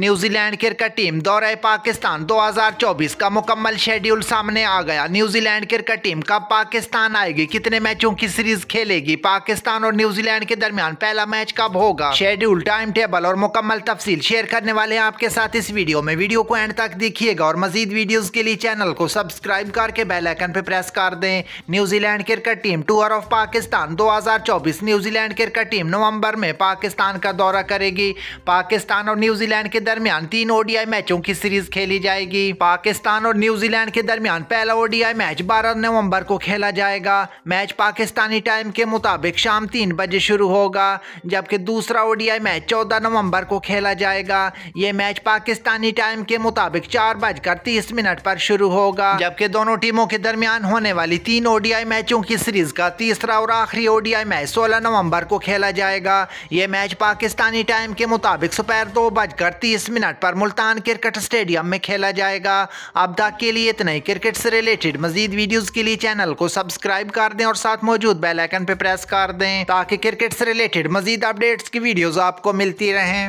New Zealand cricket team दौरे पाकिस्तान 2024 का मुकम्मल शेड्यूल सामने आ गया न्यूजीलैंड क्रिकेट टीम कब पाकिस्तान आएगी कितने मैचों की सीरीज खेलेगी पाकिस्तान और न्यूजीलैंड के दरमियान पहला मैच कब होगा शेड्यूल टाइम टेबल और मुकम्मल तफसील शेयर करने वाले हैं आपके साथ इस वीडियो में वीडियो को एंड तक देखिएगा और मजीद वीडियो के लिए चैनल को सब्सक्राइब करके बेलाइकन पे प्रेस कर दें New Zealand cricket team tour of Pakistan दो न्यूजीलैंड क्रिकेट टीम नवम्बर में पाकिस्तान का दौरा करेगी पाकिस्तान और न्यूजीलैंड के दरमियान तीन ओडीआई मैचों की सीरीज खेली जाएगी पाकिस्तान और न्यूजीलैंड के दरमियान पहला ओडीआई मैच 12 नवंबर को खेला जाएगा मैच पाकिस्तानी टाइम के मुताबिक शाम तीन बजे शुरू होगा जबकि दूसरा ओडीआई मैच चौदह नवम्बर को खेला जाएगा ये मैच पाकिस्तानी टाइम के मुताबिक चार बजकर तीस मिनट पर शुरू होगा जबकि दोनों टीमों के दरमियान होने वाली तीन ओडीआई मैचों की सीरीज का तीसरा और आखिरी ओडीआई मैच 16 नवंबर को खेला जाएगा ये मैच पाकिस्तानी टाइम के मुताबिक सुपहर दो बजकर तीस मिनट पर मुल्तान क्रिकेट स्टेडियम में खेला जाएगा अब तक के लिए इतना ही क्रिकेट से रिलेटेड मजीद वीडियोज़ के लिए चैनल को सब्सक्राइब कर दें और साथ मौजूद बेलाइकन पर प्रेस कर दें ताकि क्रिकेट से रिलेटेड मजीद अपडेट्स की वीडियोज़ आपको मिलती रहें